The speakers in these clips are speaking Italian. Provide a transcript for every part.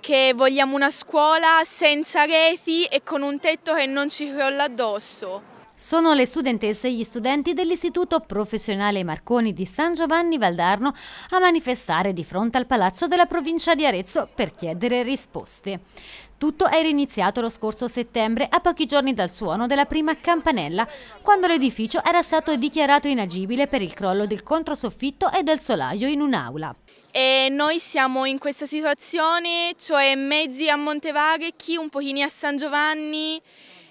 che vogliamo una scuola senza reti e con un tetto che non ci crolla addosso. Sono le studentesse e gli studenti dell'Istituto Professionale Marconi di San Giovanni Valdarno a manifestare di fronte al Palazzo della provincia di Arezzo per chiedere risposte. Tutto era iniziato lo scorso settembre, a pochi giorni dal suono della prima campanella, quando l'edificio era stato dichiarato inagibile per il crollo del controsoffitto e del solaio in un'aula. E noi siamo in questa situazione, cioè mezzi a Montevarchi, un pochino a San Giovanni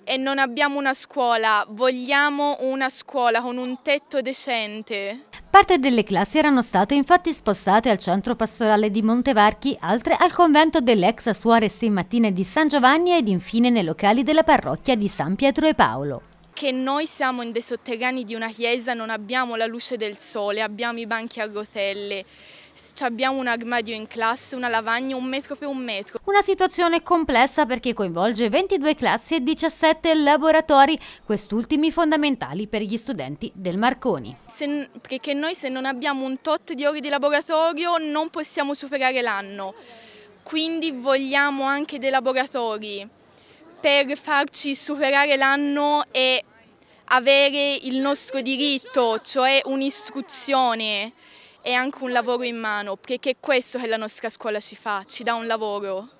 e non abbiamo una scuola, vogliamo una scuola con un tetto decente. Parte delle classi erano state infatti spostate al centro pastorale di Montevarchi, altre al convento dell'ex Suore Mattine di San Giovanni ed infine nei locali della parrocchia di San Pietro e Paolo che noi siamo in dei sotterranei di una chiesa, non abbiamo la luce del sole, abbiamo i banchi a gotelle abbiamo un armadio in classe, una lavagna, un metro per un metro. Una situazione complessa perché coinvolge 22 classi e 17 laboratori, quest'ultimi fondamentali per gli studenti del Marconi. Se, perché noi se non abbiamo un tot di ore di laboratorio non possiamo superare l'anno, quindi vogliamo anche dei laboratori per farci superare l'anno e avere il nostro diritto, cioè un'istruzione e anche un lavoro in mano, perché è questo che la nostra scuola ci fa, ci dà un lavoro.